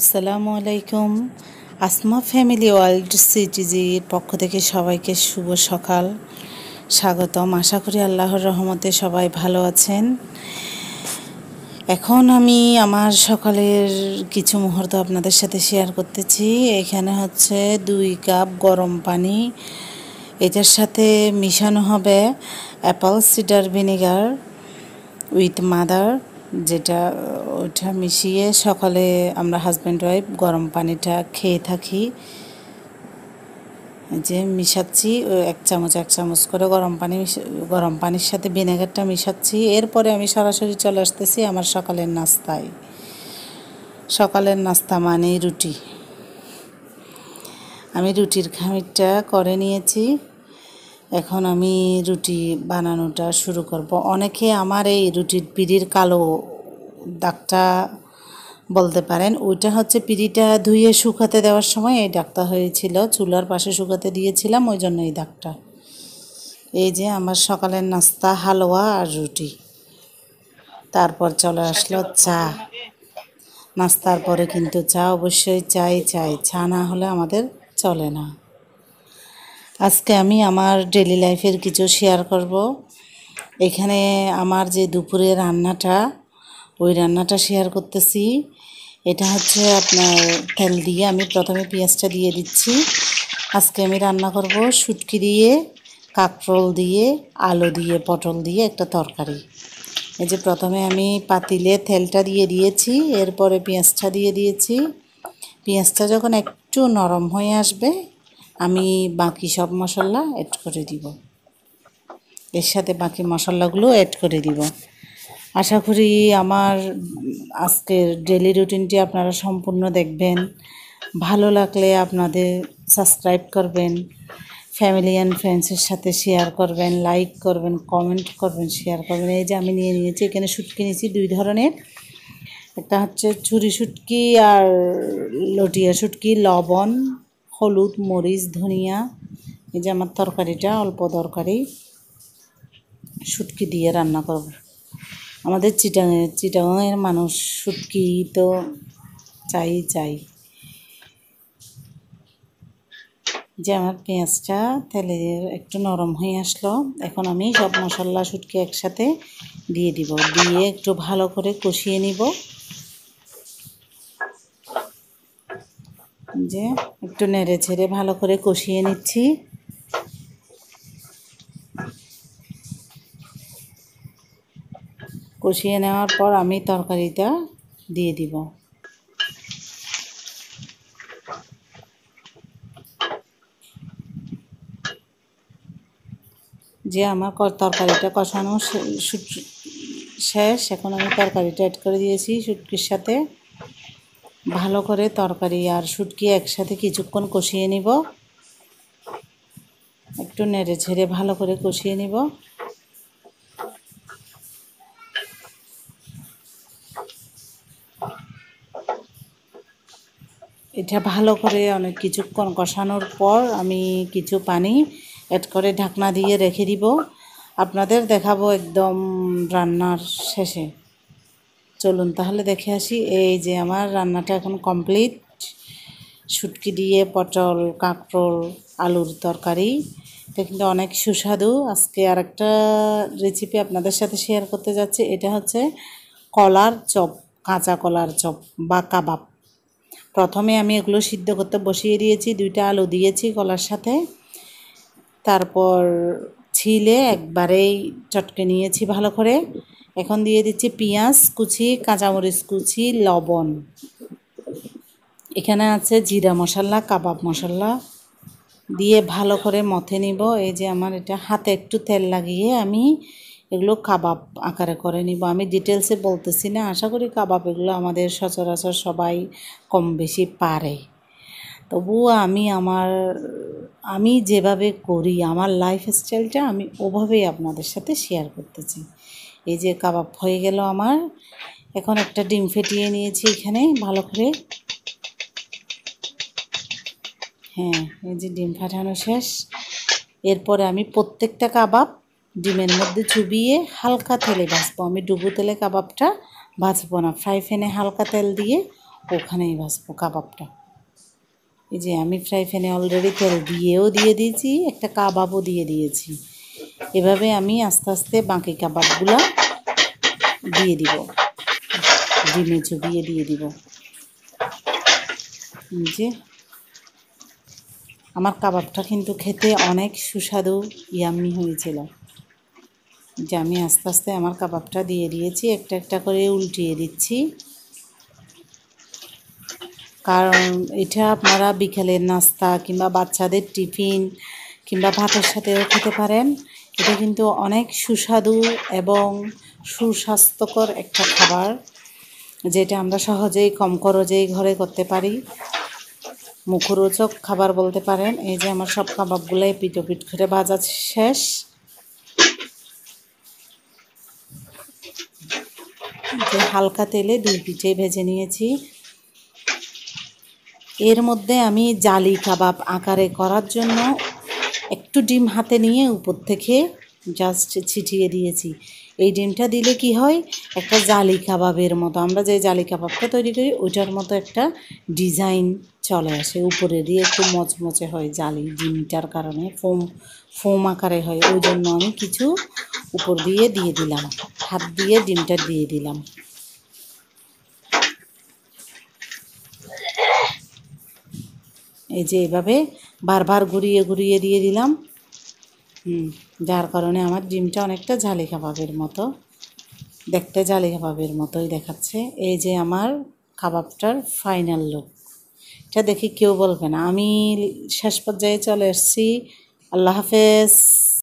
আসসালামু আলাইকুম Asma family world সিটিজির পক্ষ থেকে সবাইকে শুভ সকাল স্বাগতম আশা করি আল্লাহর রহমতে সবাই ভালো আছেন এখন আমি আমার সকালের কিছু মুহূর্ত আপনাদের সাথে শেয়ার করতেছি এখানে হচ্ছে দুই কাপ গরম পানি এটার সাথে মিশানো হবে apple cider vinegar with mother যেটা ওটা মিশিয়ে সকালে আমরা হাজব্যান্ড ওয়াইফ গরম পানিটা খেয়ে থাকি যে মিশাচ্ছি এক চামচ এক চামচ করে গরম পানি গরম পানির সাথে ভিনেগারটা মিশাচ্ছি এরপরে আমি সরাসরি চলে আসতেছি আমার সকালের নাস্তায় সকালের নাস্তা মানেই রুটি আমি রুটির খামিরটা করে নিয়েছি এখন আমি রুটি বানানোটা শুরু করব অনেকে আমার এই রুটির পিড়ির কালো দাগটা বলতে পারেন ওইটা হচ্ছে পিড়িটা ধুয়ে শুকাতে দেওয়ার সময় এই ডাক্তার হয়েছিল চুলার পাশে শুকাতে দিয়েছিলাম ওই জন্য এই দাগটা এই যে আমার সকালের নাস্তা হালুয়া আর রুটি তারপর চলে আসলো চা নাস্তার পরে কিন্তু চা অবশ্যই চাই চাই চা না হলে আমাদের চলে না আজকে আমি আমার ডেলি লাইফের কিছু শেয়ার করব এখানে আমার যে দুপুরে রান্নাটা ওই রান্নাটা শেয়ার করতেছি এটা হচ্ছে আপনার তেল দিয়ে আমি প্রথমে পেঁয়াজটা দিয়ে দিচ্ছি আজকে আমি রান্না করব শুটকি দিয়ে কাঁকরোল দিয়ে আলু দিয়ে পটল দিয়ে একটা তরকারি এই যে প্রথমে আমি পাতিলে তেলটা দিয়ে দিয়েছি এরপরে পেঁয়াজটা দিয়ে দিয়েছি পেঁয়াজটা যখন একটু নরম হয়ে আসবে আমি বাকি সব মশলা অ্যাড করে দিব এর সাথে বাকি মশলাগুলো অ্যাড করে দিব আশা করি আমার আজকের ডেলি রুটিনটি আপনারা সম্পূর্ণ দেখবেন ভালো লাগলে আপনাদের সাবস্ক্রাইব করবেন ফ্যামিলি অ্যান্ড ফ্রেন্ডসের সাথে শেয়ার করবেন লাইক করবেন কমেন্ট করবেন শেয়ার করবেন এই যে আমি নিয়ে নিয়েছি এখানে সুটকি নিয়েছি দুই ধরনের একটা হচ্ছে ছুরি শুটকি আর লটিয়া শুটকি লবণ হলুদ মরিচ ধনিয়া এই যে আমার তরকারিটা অল্প তরকারি শুটকি দিয়ে রান্না করব আমাদের চিটাঙের চিটাঙের মানুষ শুটকি তো চাই চাই যে আমার পেঁয়াজটা তেলে একটু নরম হয়ে আসলো এখন আমি সব মশলা শুটকি একসাথে দিয়ে দিব দিয়ে একটু ভালো করে কষিয়ে নিব যে একটু নেড়ে ছেড়ে ভালো করে কষিয়ে নিচ্ছি কষিয়ে নেওয়ার পর আমি তরকারিটা দিয়ে দিব যে আমার তরকারিটা কষানো শেষ এখন আমি তরকারিটা অ্যাড করে দিয়েছি শুটকির সাথে ভালো করে তরকারি আর শুটকি একসাথে কিছুক্ষণ কষিয়ে নিব একটু নেড়ে ঝেড়ে ভালো করে কষিয়ে নিব এটা ভালো করে অনেক কিছুক্ষণ কষানোর পর আমি কিছু পানি অ্যাড করে ঢাকনা দিয়ে রেখে দিব আপনাদের দেখাবো একদম রান্নার শেষে চলুন তাহলে দেখে আসি এই যে আমার রান্নাটা এখন কমপ্লিট সুটকি দিয়ে পটল কাঁকরোল আলুর তরকারি এটা কিন্তু অনেক সুস্বাদু আজকে আর একটা রেসিপি আপনাদের সাথে শেয়ার করতে যাচ্ছি এটা হচ্ছে কলার চপ কাঁচা কলার চপ বা কাবাব প্রথমে আমি এগুলো সিদ্ধ করতে বসিয়ে দিয়েছি দুইটা আলু দিয়েছি কলার সাথে তারপর ছিলে একবারেই চটকে নিয়েছি ভালো করে এখন দিয়ে দিচ্ছি পেঁয়াজ কুচি কাঁচামরিচ কুচি লবণ এখানে আছে জিরা মশলা কাবাব মশলা দিয়ে ভালো করে মথে নিব এই যে আমার এটা হাতে একটু তেল লাগিয়ে আমি এগুলো কাবাব আকারে করে নিব আমি ডিটেলসে বলতেছি না আশা করি কাবাব এগুলো আমাদের সচরাচর সবাই কম বেশি পারে তবুও আমি আমার আমি যেভাবে করি আমার লাইফ স্টাইলটা আমি ওভাবেই আপনাদের সাথে শেয়ার করতেছি এই যে কাবাব হয়ে গেল আমার এখন একটা ডিম ফেটিয়ে নিয়েছি এখানে ভালো করে হ্যাঁ এই যে ডিম ফাটানো শেষ এরপরে আমি প্রত্যেকটা কাবাব ডিমের মধ্যে চুবিয়ে হালকা তেলে ভাজবো আমি ডুবো তেলে কাবাবটা ভাজবো না ফ্রাই ফ্যানে হালকা তেল দিয়ে ওখানেই ভাজবো কাবাবটা এই যে আমি ফ্রাই ফ্যানে অলরেডি তেল দিয়েও দিয়ে দিয়েছি একটা কাবাবও দিয়ে দিয়েছি এভাবে আমি আস্তে আস্তে বাকি কাবাবগুলো দিয়ে দিব ডিমে চুবিয়ে দিয়ে দিব যে আমার কাবাবটা কিন্তু খেতে অনেক সুস্বাদু ইয়াম্মি হয়েছিল যে আমি আস্তে আস্তে আমার কাবাবটা দিয়ে দিয়েছি একটা একটা করে উল্টিয়ে দিচ্ছি কারণ এটা আপনারা বিকেলের নাস্তা কিংবা বাচ্চাদের টিফিন কিংবা ভাতের সাথেও খেতে পারেন এটা কিন্তু অনেক সুস্বাদু এবং সুস্বাস্থ্যকর একটা খাবার যেটা আমরা সহজেই কম খরচেই ঘরে করতে পারি মুখরোচক খাবার বলতে পারেন এই যে আমার সব কাবাবগুলাই পিটোপিট করে বাজার শেষ যে হালকা তেলে দুই পিঠে ভেজে নিয়েছি এর মধ্যে আমি জালি কাবাব আকারে করার জন্য একটু ডিম হাতে নিয়ে উপর থেকে জাস্ট ছিটিয়ে দিয়েছি এই ডিমটা দিলে কি হয় একটা জালি কাবাবের মতো আমরা যে জালি কাবাবটা তৈরি করি ওইটার মতো একটা ডিজাইন চলে আসে উপরে দিয়ে একটু মচমচে হয় জালি ডিমটার কারণে ফোম ফোম আকারে হয় ওই জন্য আমি কিছু উপর দিয়ে দিয়ে দিলাম হাত দিয়ে ডিমটা দিয়ে দিলাম এই যে এভাবে বারবার ঘুরিয়ে ঘুরিয়ে দিয়ে দিলাম হুম যার কারণে আমার ডিমটা অনেকটা ঝালি কাবাবের মতো দেখতে জালি কাবাবের মতোই দেখাচ্ছে এই যে আমার কাবাবটার ফাইনাল লুক এটা দেখি কেউ বলবে না আমি শেষ পর্যায়ে চলে এসেছি আল্লাহ হাফেজ